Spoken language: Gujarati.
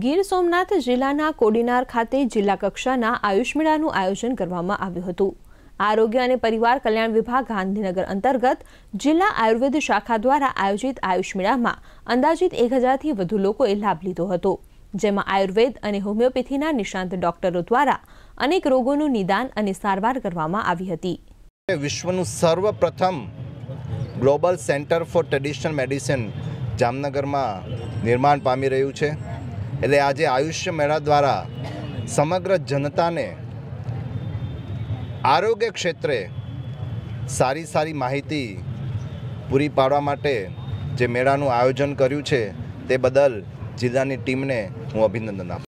ગીર સોમનાથ જિલ્લાના કોડીનાર ખાતે જિલ્લા કક્ષાના આયુષ મેળાનું આયોજન કરવામાં આવ્યું હતું આરોગ્ય અને પરિવાર કલ્યાણ વિભાગ ગાંધીનગર અંતર્ગત જિલ્લા આયુર્વેદ શાખા દ્વારા આયોજિત આયુષ મેળામાં અંદાજિત એક હજારથી વધુ લોકોએ લાભ લીધો હતો જેમાં આયુર્વેદ અને હોમિયોપેથીના નિષ્ણાંત ડોક્ટરો દ્વારા અનેક રોગોનું નિદાન અને સારવાર કરવામાં આવી હતી વિશ્વનું સર્વપ્રથમ global centre for traditional medicine જામનગરમાં નિર્માણ પામી રહ્યું છે એટલે આજે આયુષ્ય મેળા દ્વારા સમગ્ર જનતાને આરોગ્ય ક્ષેત્રે સારી સારી માહિતી પૂરી પાડવા માટે જે મેળાનું આયોજન કર્યું છે તે બદલ જિલ્લાની ટીમને હું અભિનંદન આપું